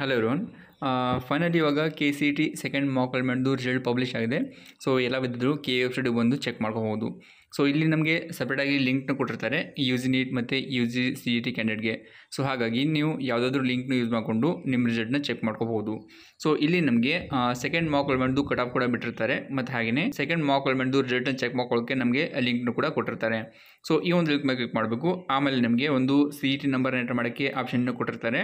hello ರೋನ್ finally ಇವಾಗ K C T second mark result publish ಆಗಿದೆ ಸೊ ಎಲ್ಲ ಬಿದ್ದರೂ ಕೆ ವೆಬ್ಸೈಟಿಗೆ ಬಂದು ಚೆಕ್ ಮಾಡ್ಕೋಬೋದು ಸೊ ಇಲ್ಲಿ ನಮಗೆ ಸಪ್ರೇಟಾಗಿ ಲಿಂಕ್ನ ಕೊಟ್ಟಿರ್ತಾರೆ ಯು ಜಿ ನೀಟ್ ಮತ್ತು U G C E T ಕ್ಯಾಂಡಿಡೇಟ್ಗೆ ಸೊ ಹಾಗಾಗಿ ನೀವು ಯಾವುದಾದ್ರೂ ಲಿಂಕ್ನ ಯೂಸ್ ಮಾಡಿಕೊಂಡು ನಿಮ್ಮ ರಿಸಲ್ಟ್ನ ಚೆಕ್ ಮಾಡ್ಕೋಬಹುದು ಸೊ ಇಲ್ಲಿ ನಮಗೆ ಸೆಕೆಂಡ್ ಮಾರ್ಕ್ ಅಲ್ಮೆಂಟ್ದು ಕಟ್ ಆಫ್ ಕೂಡ ಬಿಟ್ಟಿರ್ತಾರೆ ಮತ್ತು ಹಾಗೆಯೇ ಸೆಕೆಂಡ್ ಮಾರ್ಕ್ ಅಲ್ಮೆಂಟ್ದು ರಿಸಲ್ಟ್ನ ಚೆಕ್ ಮಾಡ್ಕೊಳ್ಳೋಕ್ಕೆ ನಮಗೆ ಲಿಂಕ್ನ ಕೂಡ ಕೊಟ್ಟಿರ್ತಾರೆ ಸೊ ಈ ಒಂದು ಲಿಂಕ್ ಮೇಲೆ ಕ್ಲಿಕ್ ಮಾಡಬೇಕು ಆಮೇಲೆ ನಿಮಗೆ ಒಂದು C E T number enter ಮಾಡೋಕ್ಕೆ ಆಪ್ಷನ್ನ ಕೊಟ್ಟಿರ್ತಾರೆ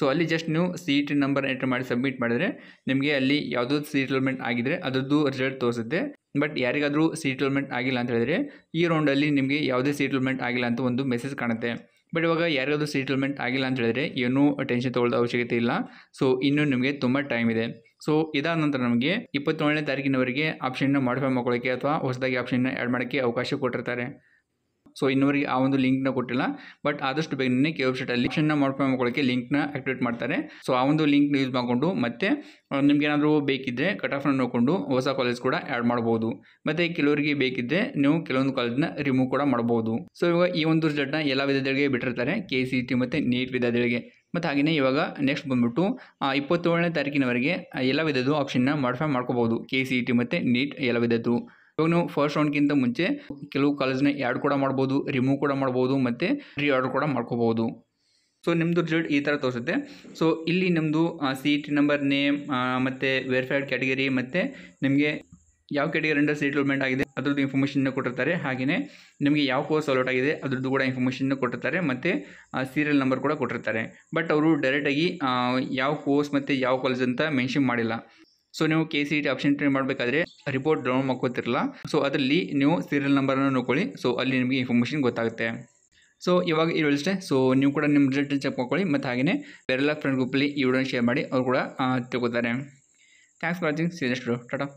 ಸೊ ಅಲ್ಲಿ ಜಸ್ಟ್ ನೀವು C E T number enter ಮಾಡಿ ಸಬ್ಮಿಟ್ ಮಾಡಿದರೆ ನಿಮಗೆ ಅಲ್ಲಿ ಯಾವುದೋ ಸಿ ಇ ಆಗಿದ್ರೆ ಅದರದ್ದು ರಿಸಲ್ಟ್ ತೋರಿಸುತ್ತೆ ಬಟ್ ಯಾರಿಗಾದರೂ ಸೀಟಲ್ಮೆಂಟ್ ಆಗಿಲ್ಲ ಅಂತ ಹೇಳಿದರೆ ಈ ರೌಂಡಲ್ಲಿ ನಿಮಗೆ ಯಾವುದೇ ಸೀಟಲ್ಮೆಂಟ್ ಆಗಿಲ್ಲ ಅಂತ ಒಂದು ಮೆಸೇಜ್ ಕಾಣುತ್ತೆ ಬಟ್ ಇವಾಗ ಯಾರಿಗಾದರೂ ಸೀಟಲ್ಮೆಂಟ್ ಆಗಿಲ್ಲ ಅಂತ ಹೇಳಿದ್ರೆ ಏನೂ ಟೆನ್ಷನ್ ತೊಗೊಳ್ಳೋದ ಅವಶ್ಯಕತೆ ಇಲ್ಲ ಸೊ ಇನ್ನೂ ನಿಮಗೆ ತುಂಬ ಟೈಮ್ ಇದೆ ಸೊ ಇದಾದ ನಂತರ ನಮಗೆ ಇಪ್ಪತ್ತೇಳನೇ ತಾರೀಕಿನವರೆಗೆ ಆಪ್ಷನ್ನ ಮಾಡಿಫೈ ಮಾಡ್ಕೊಳ್ಳೋಕ್ಕೆ ಅಥವಾ ಹೊಸದಾಗಿ ಆಪ್ಷನ್ನ ಆ್ಯಡ್ ಮಾಡೋಕ್ಕೆ ಅವಕಾಶ ಕೊಟ್ಟಿರ್ತಾರೆ ಸೊ ಇನ್ನೂವರೆಗೆ ಆ ಒಂದು ಲಿಂಕ್ನ ಕೊಟ್ಟಿಲ್ಲ ಬಟ್ ಆದಷ್ಟು ನಿನ್ನೆ ಕೆ ವೆಬ್ಸೈಟಲ್ಲಿ ಆಪ್ಷನ್ನ ಮಾಡ್ಕೊಂಡು ಲಿಂಕ್ ಲಿಂಕ್ನ ಆಕ್ಟಿವೇಟ್ ಮಾಡ್ತಾರೆ ಸೊ ಆ ಒಂದು ಲಿಂಕ್ನ ಯೂಸ್ ಮಾಡಿಕೊಂಡು ಮತ್ತೆ ನಿಮ್ಗೆ ಏನಾದರೂ ಬೇಕಿದ್ದರೆ ಕಟ್ ಆಫ್ನ ನೋಡಿಕೊಂಡು ಹೊಸ ಕಾಲೇಜ್ ಕೂಡ ಆ್ಯಡ್ ಮಾಡ್ಬೋದು ಮತ್ತು ಕೆಲವರಿಗೆ ಬೇಕಿದ್ದರೆ ನೀವು ಕೆಲವೊಂದು ಕಾಲೇಜ್ನ ರಿಮೂವ್ ಕೂಡ ಮಾಡ್ಬೋದು ಸೊ ಇವಾಗ ಈ ಒಂದು ರಿಸಲ್ಟ್ನ ಎಲ್ಲ ವಿದ್ಯಾರ್ಥಿಗಳಿಗೆ ಬಿಟ್ಟಿರ್ತಾರೆ ಕೆ ಸಿ ಟಿ ಮತ್ತು ನೀಟ್ ವಿದ್ಯಾರ್ಥಿಗಳಿಗೆ ಮತ್ತು ಹಾಗೆಯೇ ಇವಾಗ ನೆಕ್ಸ್ಟ್ ಬಂದ್ಬಿಟ್ಟು ಇಪ್ಪತ್ತೇಳನೇ ತಾರೀಕಿನವರೆಗೆ ಎಲ್ಲ ವಿಧದ್ದು ಆಪ್ಷನ್ನ ಮಾಡಿಫೈ ಮಾಡ್ಕೋಬೋದು ಕೆ ಸಿ ಇ ಟಿ ಮತ್ತು ನೀಟ್ ಎಲ್ಲ ವಿಧದ್ದು ನೀವು ಫಸ್ಟ್ ರೌಂಡ್ಗಿಂತ ಮುಂಚೆ ಕೆಲವು ಕಾಲೇಜ್ನ ಆ್ಯಡ್ ಕೂಡ ಮಾಡ್ಬೋದು ರಿಮೂವ್ ಕೂಡ ಮಾಡ್ಬೋದು ಮತ್ತು ರೀ ಆರ್ಡರ್ ಕೂಡ ಮಾಡ್ಕೋಬೋದು ಸೊ ನಿಮ್ಮದು ರಿಸಲ್ಟ್ ಈ ಥರ ತೋರಿಸುತ್ತೆ ಸೊ ಇಲ್ಲಿ ನಿಮ್ಮದು ಸಿ ಟಿ ನಂಬರ್ ನೇಮ್ ಮತ್ತು ವೆರಿಫೈಡ್ ಕ್ಯಾಟಗರಿ ಮತ್ತು ನಿಮಗೆ ಯಾವ ಕ್ಯಾಟಗರಿ ಅಂಡರ್ ಸೆಟಲ್ಮೆಂಟ್ ಆಗಿದೆ ಅದ್ರದ್ದು ಇನ್ಫಾರ್ಮೇಷನ್ನ ಕೊಟ್ಟಿರ್ತಾರೆ ಹಾಗೆಯೇ ನಿಮಗೆ ಯಾವ ಕೋರ್ಸ್ ಅಲೋಟ್ ಆಗಿದೆ ಅದ್ರದ್ದು ಕೂಡ ಇನ್ಫಾರ್ಮೇಷನ್ನ ಕೊಟ್ಟಿರ್ತಾರೆ ಮತ್ತು ಸೀರಿಯಲ್ ನಂಬರ್ ಕೂಡ ಕೊಟ್ಟಿರ್ತಾರೆ ಬಟ್ ಅವರು ಡೈರೆಕ್ಟಾಗಿ ಯಾವ ಕೋರ್ಸ್ ಮತ್ತು ಯಾವ ಕಾಲೇಜ್ ಅಂತ ಮೆನ್ಷನ್ ಮಾಡಿಲ್ಲ ಸೊ ನೀವು K C T option try ಮಾಡಬೇಕಾದ್ರೆ ರಿಪೋರ್ಟ್ ಡೌನ್ ಮಾಡ್ಕೋತಿರಲ್ಲ ಸೊ ಅದರಲ್ಲಿ ನೀವು ಸೀರಿಯಲ್ ನಂಬರನ್ನು ನೋಡ್ಕೊಳ್ಳಿ ಸೊ ಅಲ್ಲಿ ನಿಮಗೆ ಇನ್ಫಾರ್ಮೇಷನ್ ಗೊತ್ತಾಗುತ್ತೆ ಸೊ ಇವಾಗ ಇರೋ ಅಷ್ಟೇ ಸೊ ನೀವು ಕೂಡ ನಿಮ್ಮ ರಿಸಲ್ಟ್ ಚೆಕ್ ಮಾಡ್ಕೊಳ್ಳಿ ಮತ್ತು ಹಾಗೆಯೇ ಬೇರೆಲ್ಲ ಫ್ರೆಂಡ್ ಗ್ರೂಪಲ್ಲಿ ಈ ಶೇರ್ ಮಾಡಿ ಅವರು ಕೂಡ ತಗೋತಾರೆ thanks for watching serious Tata